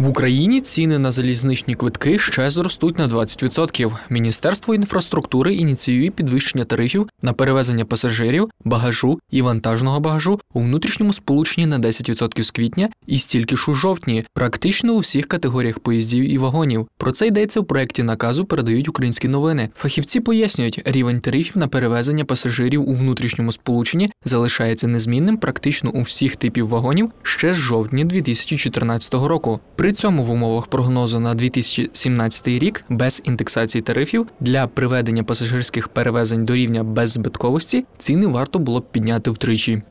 В Україні ціни на залізничні квитки ще зростуть на 20%. Міністерство інфраструктури ініціює підвищення тарифів на перевезення пасажирів, багажу і вантажного багажу у внутрішньому сполученні на 10% з квітня і стільки ж у жовтні, практично у всіх категоріях поїздів і вагонів. Про це йдеться в проєкті наказу. Передають українські новини. Фахівці пояснюють, рівень тарифів на перевезення пасажирів у внутрішньому сполученні залишається незмінним практично у всіх типів вагонів ще з жовтня 2014 року. При при цьому в умовах прогнозу на 2017 рік без індексації тарифів для приведення пасажирських перевезень до рівня беззбитковості ціни варто було б підняти втричі.